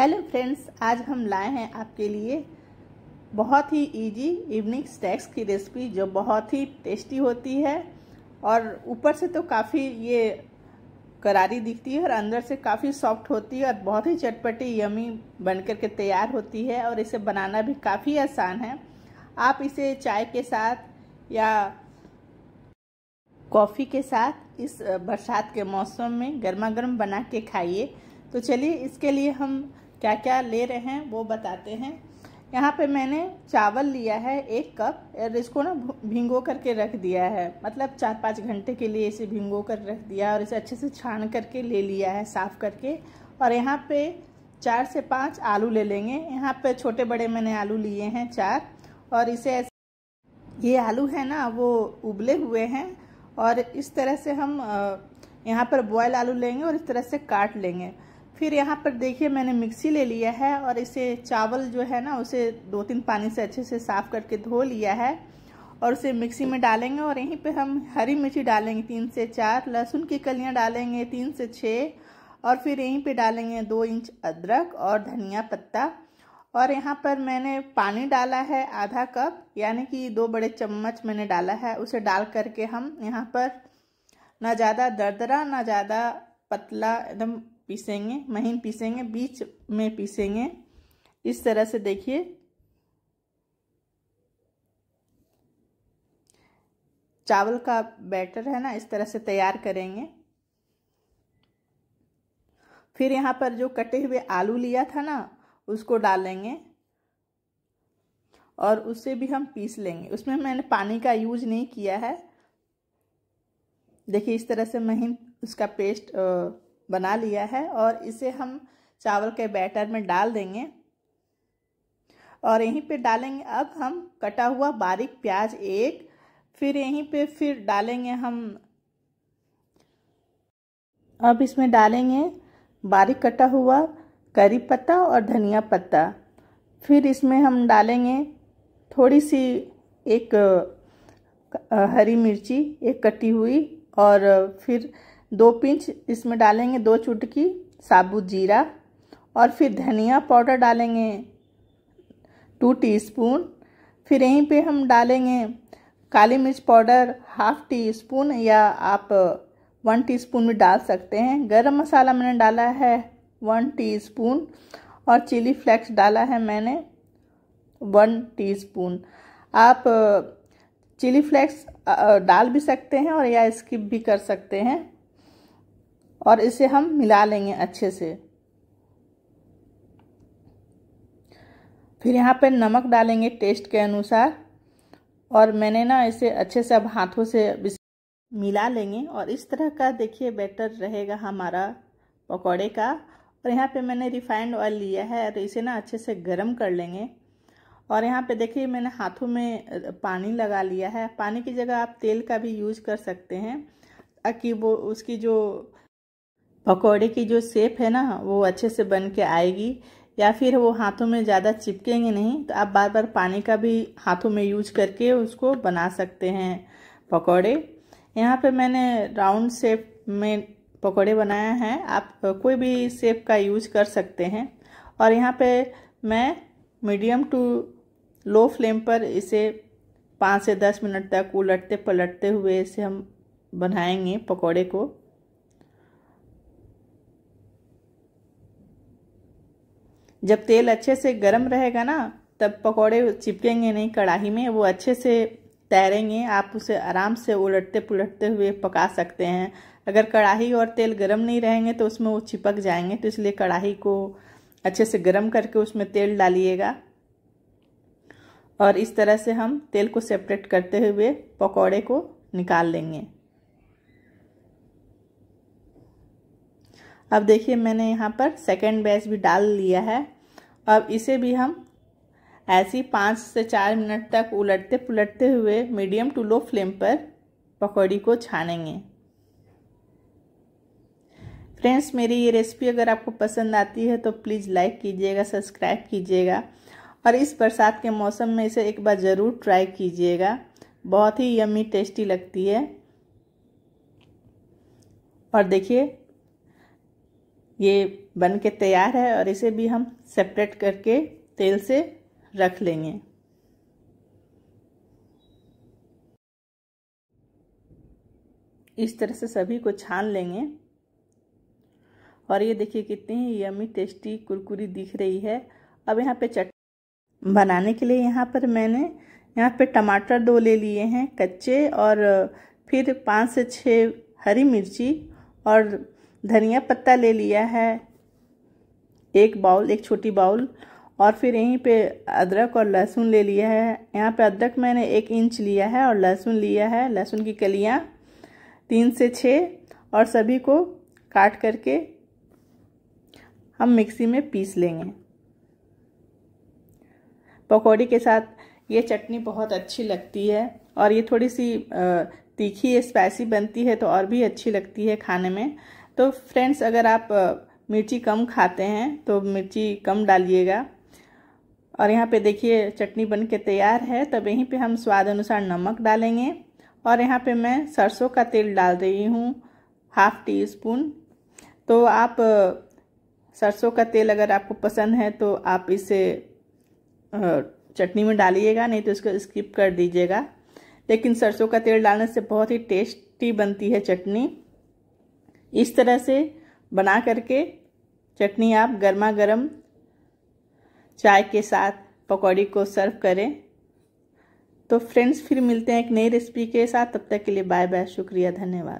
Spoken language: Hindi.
हेलो फ्रेंड्स आज हम लाए हैं आपके लिए बहुत ही इजी इवनिंग स्नैक्स की रेसिपी जो बहुत ही टेस्टी होती है और ऊपर से तो काफ़ी ये करारी दिखती है और अंदर से काफ़ी सॉफ्ट होती है और बहुत ही चटपटी यमी बन कर के तैयार होती है और इसे बनाना भी काफ़ी आसान है आप इसे चाय के साथ या कॉफ़ी के साथ इस बरसात के मौसम में गर्मा गर्म बना के खाइए तो चलिए इसके लिए हम क्या क्या ले रहे हैं वो बताते हैं यहाँ पे मैंने चावल लिया है एक कप और इसको ना भिंगो करके रख दिया है मतलब चार पाँच घंटे के लिए इसे भिंगो कर रख दिया और इसे अच्छे से छान करके ले लिया है साफ़ करके और यहाँ पे चार से पाँच आलू ले लेंगे यहाँ पे छोटे बड़े मैंने आलू लिए हैं चार और इसे ये आलू है ना वो उबले हुए हैं और इस तरह से हम यहाँ पर बॉयल आलू लेंगे और इस तरह से काट लेंगे फिर यहाँ पर देखिए मैंने मिक्सी ले लिया है और इसे चावल जो है ना उसे दो तीन पानी से अच्छे से साफ़ करके धो लिया है और उसे मिक्सी में डालेंगे और यहीं पे हम हरी मिर्ची डालेंगे तीन से चार लहसुन की कलियाँ डालेंगे तीन से छः और फिर यहीं पे डालेंगे दो इंच अदरक और धनिया पत्ता और यहाँ पर मैंने पानी डाला है आधा कप यानी कि दो बड़े चम्मच मैंने डाला है उसे डाल करके हम यहाँ पर ना ज़्यादा दरदरा ना ज़्यादा पतला एकदम पीसेंगे महीन पीसेंगे बीच में पीसेंगे इस तरह से देखिए चावल का बैटर है ना इस तरह से तैयार करेंगे फिर यहाँ पर जो कटे हुए आलू लिया था ना उसको डालेंगे और उसे भी हम पीस लेंगे उसमें मैंने पानी का यूज नहीं किया है देखिए इस तरह से महीन उसका पेस्ट आ, बना लिया है और इसे हम चावल के बैटर में डाल देंगे और यहीं पे डालेंगे अब हम कटा हुआ बारीक प्याज एक फिर यहीं पे फिर डालेंगे हम अब इसमें डालेंगे बारीक कटा हुआ करी पत्ता और धनिया पत्ता फिर इसमें हम डालेंगे थोड़ी सी एक हरी मिर्ची एक कटी हुई और फिर दो पिंच इसमें डालेंगे दो चुटकी साबुत जीरा और फिर धनिया पाउडर डालेंगे टू टीस्पून फिर यहीं पे हम डालेंगे काली मिर्च पाउडर हाफ टी स्पून या आप वन टीस्पून भी डाल सकते हैं गरम मसाला मैंने डाला है वन टीस्पून और चिली फ्लेक्स डाला है मैंने वन टीस्पून आप चिली फ्लेक्स डाल भी सकते हैं और या स्किप भी कर सकते हैं और इसे हम मिला लेंगे अच्छे से फिर यहाँ पर नमक डालेंगे टेस्ट के अनुसार और मैंने ना इसे अच्छे से अब हाथों से मिला लेंगे और इस तरह का देखिए बेटर रहेगा हमारा पकौड़े का और यहाँ पे मैंने रिफाइंड ऑयल लिया है और तो इसे ना अच्छे से गर्म कर लेंगे और यहाँ पे देखिए मैंने हाथों में पानी लगा लिया है पानी की जगह आप तेल का भी यूज कर सकते हैं ताकि वो उसकी जो पकौड़े की जो सेप है ना वो अच्छे से बन के आएगी या फिर वो हाथों में ज़्यादा चिपकेंगे नहीं तो आप बार बार पानी का भी हाथों में यूज करके उसको बना सकते हैं पकौड़े यहाँ पे मैंने राउंड शेप में पकौड़े बनाया है आप कोई भी सेप का यूज कर सकते हैं और यहाँ पे मैं मीडियम टू लो फ्लेम पर इसे पाँच से दस मिनट तक उलटते पलटते हुए इसे हम बनाएंगे पकौड़े को जब तेल अच्छे से गर्म रहेगा ना तब पकौड़े चिपकेंगे नहीं कढ़ाई में वो अच्छे से तैरेंगे आप उसे आराम से उलटते पुलटते हुए पका सकते हैं अगर कढ़ाई और तेल गर्म नहीं रहेंगे तो उसमें वो चिपक जाएंगे तो इसलिए कढ़ाई को अच्छे से गर्म करके उसमें तेल डालिएगा और इस तरह से हम तेल को सेपरेट करते हुए पकौड़े को निकाल लेंगे अब देखिए मैंने यहाँ पर सेकेंड बैच भी डाल लिया है अब इसे भी हम ऐसे ही पाँच से चार मिनट तक उलटते पुलटते हुए मीडियम टू लो फ्लेम पर पकौड़ी को छानेंगे फ्रेंड्स मेरी ये रेसिपी अगर आपको पसंद आती है तो प्लीज़ लाइक कीजिएगा सब्सक्राइब कीजिएगा और इस बरसात के मौसम में इसे एक बार ज़रूर ट्राई कीजिएगा बहुत ही यमी टेस्टी लगती है और देखिए ये बन के तैयार है और इसे भी हम सेपरेट करके तेल से रख लेंगे इस तरह से सभी को छान लेंगे और ये देखिए कितनी ही यमी टेस्टी कुरकुरी दिख रही है अब यहाँ पे चट बनाने के लिए यहाँ पर मैंने यहाँ पे टमाटर दो ले लिए हैं कच्चे और फिर पाँच से छः हरी मिर्ची और धनिया पत्ता ले लिया है एक बाउल एक छोटी बाउल और फिर यहीं पे अदरक और लहसुन ले लिया है यहाँ पे अदरक मैंने एक इंच लिया है और लहसुन लिया है लहसुन की कलियाँ तीन से छः और सभी को काट करके हम मिक्सी में पीस लेंगे पकौड़ी के साथ ये चटनी बहुत अच्छी लगती है और ये थोड़ी सी तीखी स्पाइसी बनती है तो और भी अच्छी लगती है खाने में तो फ्रेंड्स अगर आप मिर्ची कम खाते हैं तो मिर्ची कम डालिएगा और यहाँ पे देखिए चटनी बन के तैयार है तब यहीं पे हम स्वाद अनुसार नमक डालेंगे और यहाँ पे मैं सरसों का तेल डाल रही हूँ हाफ टी स्पून तो आप सरसों का तेल अगर आपको पसंद है तो आप इसे चटनी में डालिएगा नहीं तो इसको स्किप कर दीजिएगा लेकिन सरसों का तेल डालने से बहुत ही टेस्टी बनती है चटनी इस तरह से बना करके चटनी आप गर्मा गर्म चाय के साथ पकौड़ी को सर्व करें तो फ्रेंड्स फिर मिलते हैं एक नई रेसिपी के साथ तब तक के लिए बाय बाय शुक्रिया धन्यवाद